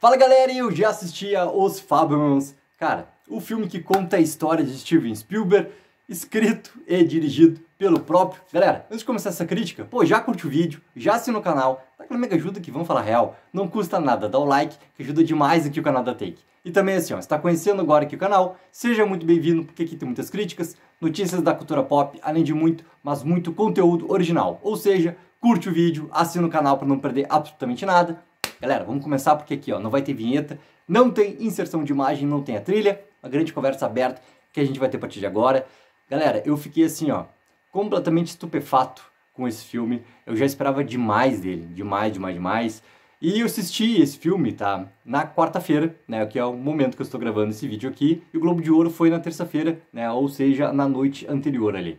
Fala galera, eu já assistia Os Faberons, Cara, o filme que conta a história de Steven Spielberg, escrito e dirigido pelo próprio. Galera, antes de começar essa crítica, pô, já curte o vídeo, já assina o canal, dá aquela mega ajuda que vamos falar real. Não custa nada, dá o like, que ajuda demais aqui o canal da Take. E também assim, ó, está conhecendo agora aqui o canal, seja muito bem-vindo, porque aqui tem muitas críticas, notícias da cultura pop, além de muito, mas muito conteúdo original. Ou seja, curte o vídeo, assina o canal para não perder absolutamente nada Galera, vamos começar porque aqui ó, não vai ter vinheta, não tem inserção de imagem, não tem a trilha, uma grande conversa aberta que a gente vai ter a partir de agora. Galera, eu fiquei assim, ó, completamente estupefato com esse filme. Eu já esperava demais dele, demais, demais, demais. E eu assisti esse filme, tá? Na quarta-feira, né? Que é o momento que eu estou gravando esse vídeo aqui. E o Globo de Ouro foi na terça-feira, né? Ou seja, na noite anterior ali.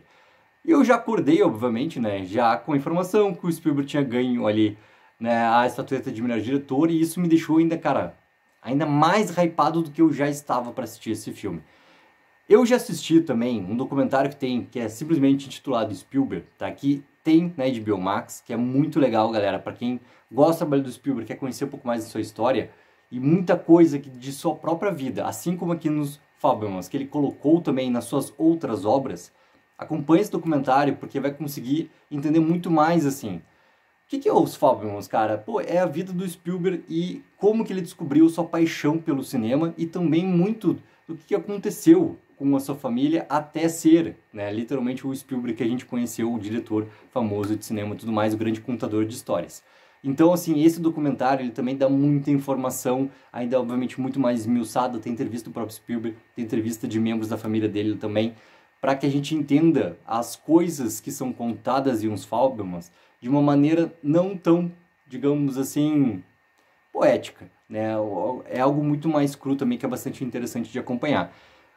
E eu já acordei, obviamente, né? Já com a informação que o Spielberg tinha ganho ali né, a estatueta de melhor diretor, e isso me deixou ainda, cara, ainda mais hypado do que eu já estava para assistir esse filme. Eu já assisti também um documentário que tem, que é simplesmente intitulado Spielberg, tá? Que tem na né, HBO Max, que é muito legal, galera. Para quem gosta do trabalho do Spielberg, quer conhecer um pouco mais da sua história e muita coisa que, de sua própria vida, assim como aqui nos Fabelmans, que ele colocou também nas suas outras obras, acompanhe esse documentário porque vai conseguir entender muito mais, assim, que, que é os Fabelmans, cara? Pô, é a vida do Spielberg e como que ele descobriu sua paixão pelo cinema e também muito do que aconteceu com a sua família até ser, né, literalmente o Spielberg que a gente conheceu, o diretor famoso de cinema e tudo mais, o grande contador de histórias. Então, assim, esse documentário, ele também dá muita informação, ainda obviamente muito mais esmiuçada, tem entrevista do próprio Spielberg, tem entrevista de membros da família dele também, para que a gente entenda as coisas que são contadas em uns Fabelmans, de uma maneira não tão, digamos assim, poética. Né? É algo muito mais cru também que é bastante interessante de acompanhar.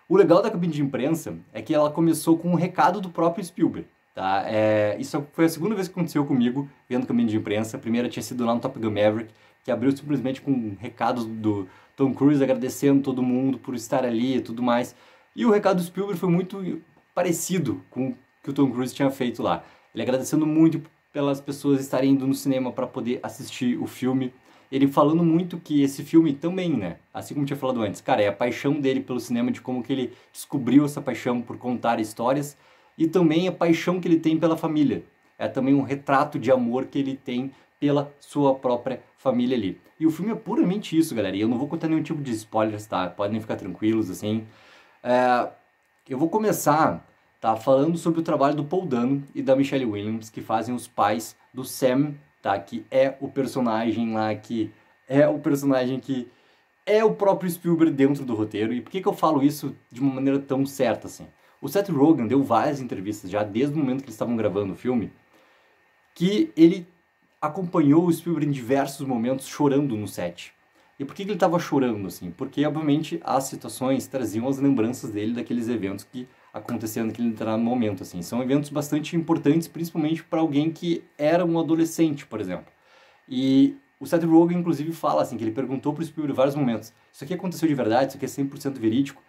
O legal da cabine de imprensa é que ela começou com um recado do próprio Spielberg. Tá? É, isso foi a segunda vez que aconteceu comigo vendo cabine de imprensa. A primeira tinha sido lá no Top Gun Maverick, que abriu simplesmente com recado do Tom Cruise agradecendo todo mundo por estar ali e tudo mais. E o recado do Spielberg foi muito parecido com o que o Tom Cruise tinha feito lá. Ele agradecendo muito pelas pessoas estarem indo no cinema para poder assistir o filme. Ele falando muito que esse filme também, né? Assim como tinha falado antes, cara, é a paixão dele pelo cinema, de como que ele descobriu essa paixão por contar histórias e também a paixão que ele tem pela família. É também um retrato de amor que ele tem pela sua própria família ali. E o filme é puramente isso, galera. E eu não vou contar nenhum tipo de spoilers, tá? Podem ficar tranquilos, assim. É... Eu vou começar tá? Falando sobre o trabalho do Paul Dano e da Michelle Williams, que fazem os pais do Sam, tá? Que é o personagem lá que é o personagem que é o próprio Spielberg dentro do roteiro. E por que, que eu falo isso de uma maneira tão certa assim? O Seth Rogen deu várias entrevistas já desde o momento que eles estavam gravando o filme, que ele acompanhou o Spielberg em diversos momentos chorando no set. E por que, que ele estava chorando assim? Porque obviamente as situações traziam as lembranças dele daqueles eventos que acontecer naquele determinado momento, assim. São eventos bastante importantes, principalmente para alguém que era um adolescente, por exemplo. E o Seth Rogen, inclusive, fala assim, que ele perguntou para o Spielberg em vários momentos, isso aqui aconteceu de verdade? Isso aqui é 100% verídico?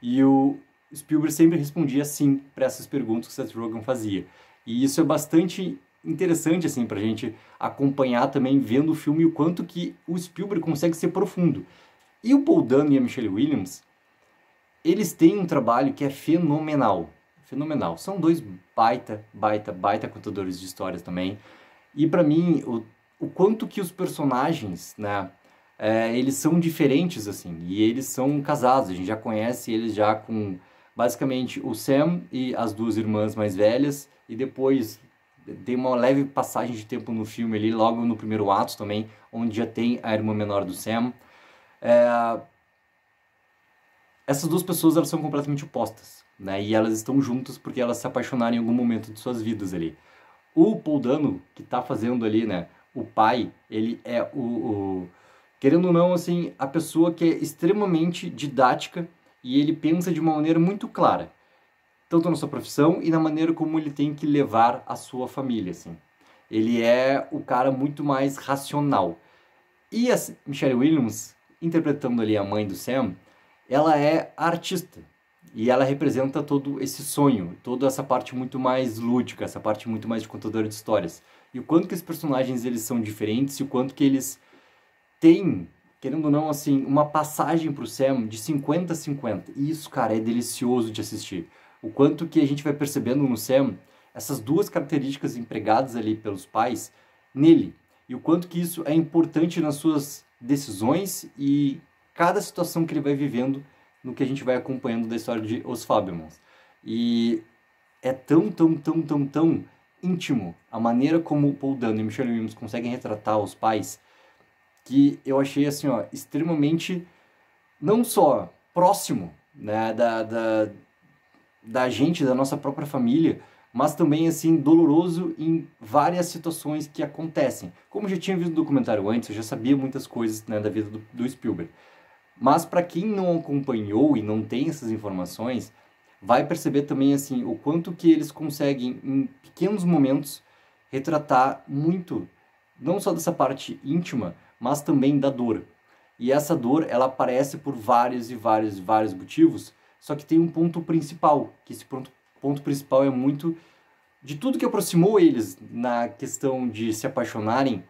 E o Spielberg sempre respondia sim para essas perguntas que o Seth Rogen fazia. E isso é bastante interessante, assim, a gente acompanhar também, vendo o filme, o quanto que o Spielberg consegue ser profundo. E o Paul Dano e a Michelle Williams, eles têm um trabalho que é fenomenal. Fenomenal. São dois baita, baita, baita contadores de histórias também. E para mim, o, o quanto que os personagens, né, é, eles são diferentes, assim, e eles são casados, a gente já conhece eles já com, basicamente, o Sam e as duas irmãs mais velhas, e depois tem uma leve passagem de tempo no filme ali, logo no primeiro ato também, onde já tem a irmã menor do Sam. É, essas duas pessoas elas são completamente opostas, né? E elas estão juntas porque elas se apaixonaram em algum momento de suas vidas ali. O Paul Dano, que está fazendo ali, né? O pai, ele é o, o querendo ou não, assim, a pessoa que é extremamente didática e ele pensa de uma maneira muito clara, tanto na sua profissão e na maneira como ele tem que levar a sua família, assim. Ele é o cara muito mais racional. E a assim, Michelle Williams, interpretando ali a mãe do Sam, ela é artista e ela representa todo esse sonho, toda essa parte muito mais lúdica, essa parte muito mais de contadora de histórias. E o quanto que esses personagens eles são diferentes e o quanto que eles têm, querendo ou não, assim, uma passagem pro Sam de 50 a 50. E isso, cara, é delicioso de assistir. O quanto que a gente vai percebendo no Sam essas duas características empregadas ali pelos pais nele e o quanto que isso é importante nas suas decisões e cada situação que ele vai vivendo no que a gente vai acompanhando da história de Os Fabelmans. E é tão, tão, tão, tão, tão íntimo a maneira como Paul Dano e Michelle Williams conseguem retratar os pais que eu achei, assim, ó, extremamente, não só próximo, né, da, da, da gente, da nossa própria família, mas também assim doloroso em várias situações que acontecem. Como eu já tinha visto o documentário antes, eu já sabia muitas coisas né, da vida do, do Spielberg. Mas para quem não acompanhou e não tem essas informações, vai perceber também assim o quanto que eles conseguem em pequenos momentos retratar muito não só dessa parte íntima, mas também da dor. E essa dor, ela aparece por vários e vários e vários motivos, só que tem um ponto principal, que esse ponto, ponto principal é muito de tudo que aproximou eles na questão de se apaixonarem,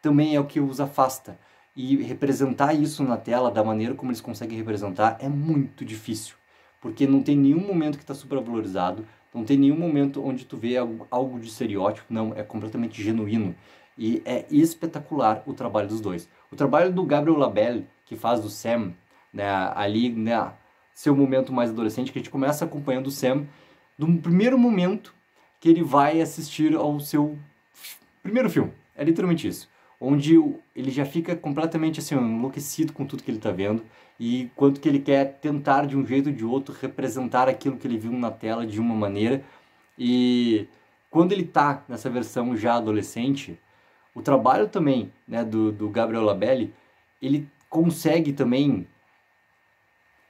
também é o que os afasta e representar isso na tela da maneira como eles conseguem representar é muito difícil, porque não tem nenhum momento que está supervalorizado, não tem nenhum momento onde tu vê algo, algo de estereótipo, não, é completamente genuíno e é espetacular o trabalho dos dois. O trabalho do Gabriel Labelle, que faz do Sam, né, ali, né, seu momento mais adolescente, que a gente começa acompanhando o Sam do primeiro momento que ele vai assistir ao seu primeiro filme. É literalmente isso onde ele já fica completamente assim, enlouquecido com tudo que ele está vendo e quanto que ele quer tentar de um jeito ou de outro representar aquilo que ele viu na tela de uma maneira. E quando ele está nessa versão já adolescente, o trabalho também né, do, do Gabriel Labelli, ele consegue também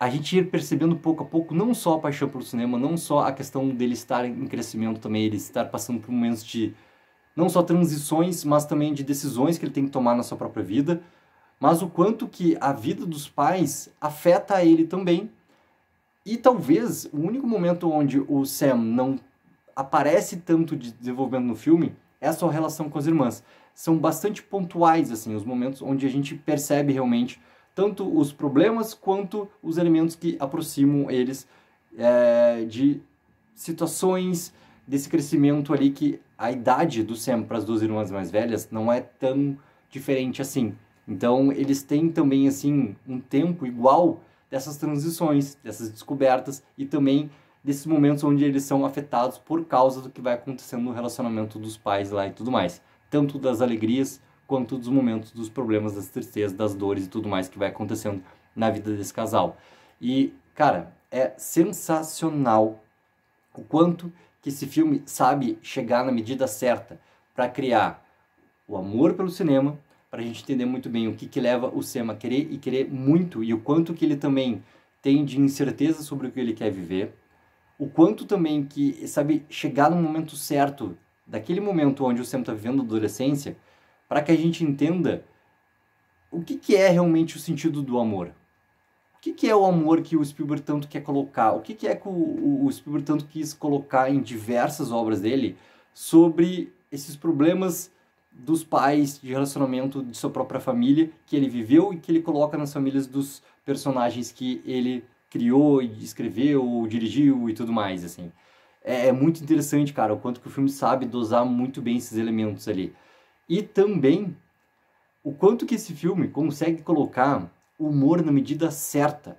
a gente ir percebendo pouco a pouco não só a paixão pelo cinema, não só a questão dele estar em crescimento também, ele estar passando por momentos de não só transições, mas também de decisões que ele tem que tomar na sua própria vida, mas o quanto que a vida dos pais afeta a ele também. E talvez o único momento onde o Sam não aparece tanto de desenvolvimento no filme é a sua relação com as irmãs. São bastante pontuais assim os momentos onde a gente percebe realmente tanto os problemas quanto os elementos que aproximam eles é, de situações desse crescimento ali que a idade do Sam para as duas irmãs mais velhas não é tão diferente assim. Então, eles têm também, assim, um tempo igual dessas transições, dessas descobertas e também desses momentos onde eles são afetados por causa do que vai acontecendo no relacionamento dos pais lá e tudo mais. Tanto das alegrias quanto dos momentos dos problemas, das tristezas, das dores e tudo mais que vai acontecendo na vida desse casal. E, cara, é sensacional o quanto que esse filme sabe chegar na medida certa para criar o amor pelo cinema, para a gente entender muito bem o que, que leva o Sema a querer e querer muito e o quanto que ele também tem de incerteza sobre o que ele quer viver, o quanto também que sabe chegar no momento certo, daquele momento onde o Sema está vivendo a adolescência, para que a gente entenda o que, que é realmente o sentido do amor. O que, que, é o amor que o Spielberg tanto quer colocar? O que, que é que o, o Spielberg tanto quis colocar em diversas obras dele sobre esses problemas dos pais, de relacionamento de sua própria família que ele viveu e que ele coloca nas famílias dos personagens que ele criou, escreveu, dirigiu e tudo mais, assim. É, é muito interessante, cara, o quanto que o filme sabe dosar muito bem esses elementos ali. E também o quanto que esse filme consegue colocar humor na medida certa,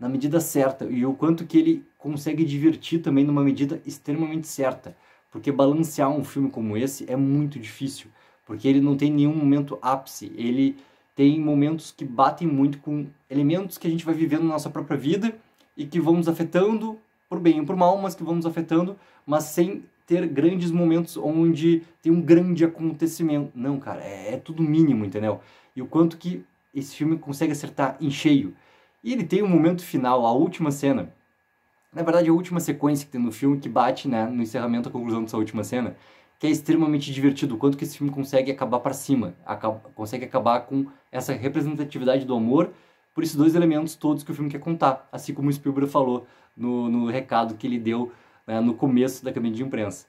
na medida certa, e o quanto que ele consegue divertir também numa medida extremamente certa, porque balancear um filme como esse é muito difícil, porque ele não tem nenhum momento ápice, ele tem momentos que batem muito com elementos que a gente vai vivendo na nossa própria vida e que vão nos afetando por bem ou por mal, mas que vão nos afetando, mas sem ter grandes momentos onde tem um grande acontecimento. Não, cara, é, é tudo mínimo, entendeu? E o quanto que esse filme consegue acertar em cheio. E ele tem um momento final, a última cena. Na verdade, a última sequência que tem no filme que bate, né, no encerramento, a conclusão dessa última cena, que é extremamente divertido. O quanto que esse filme consegue acabar para cima, acaba, consegue acabar com essa representatividade do amor por esses dois elementos todos que o filme quer contar, assim como o Spielberg falou no, no recado que ele deu né, no começo da caminhada de imprensa.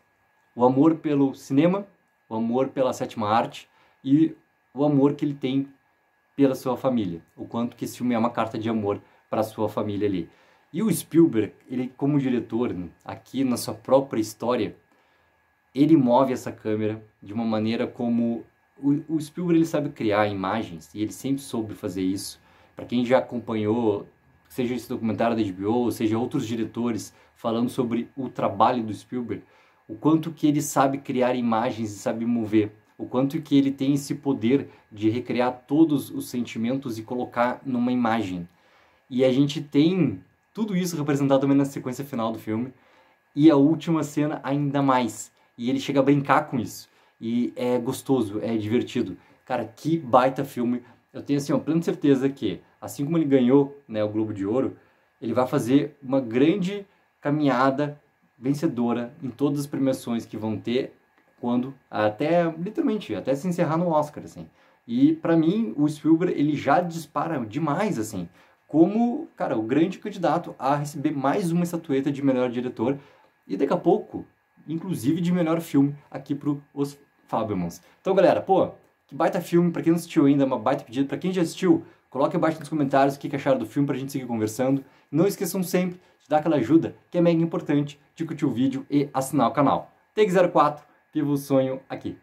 O amor pelo cinema, o amor pela sétima arte e o amor que ele tem pela sua família, o quanto que esse filme é uma carta de amor para sua família ali. E o Spielberg, ele como diretor, aqui na sua própria história, ele move essa câmera de uma maneira como o, Spielberg ele sabe criar imagens e ele sempre soube fazer isso. Para quem já acompanhou, seja esse documentário da HBO, seja outros diretores falando sobre o trabalho do Spielberg, o quanto que ele sabe criar imagens e sabe mover o quanto que ele tem esse poder de recriar todos os sentimentos e colocar numa imagem. E a gente tem tudo isso representado também na sequência final do filme e a última cena ainda mais. E ele chega a brincar com isso. E é gostoso, é divertido. Cara, que baita filme. Eu tenho assim, uma plena certeza que, assim como ele ganhou, né, o Globo de Ouro, ele vai fazer uma grande caminhada vencedora em todas as premiações que vão ter quando até literalmente até se encerrar no Oscar assim. E para mim o Spielberg ele já dispara demais assim, como, cara, o grande candidato a receber mais uma estatueta de melhor diretor e daqui a pouco, inclusive de melhor filme aqui pro Os Fabermans Então, galera, pô, que baita filme, para quem não assistiu ainda, é uma baita pedida, para quem já assistiu, coloque abaixo nos comentários o que, que acharam do filme pra gente seguir conversando. Não esqueçam sempre de dar aquela ajuda que é mega importante de curtir o vídeo e assinar o canal. Take 04 Viva o sonho aqui!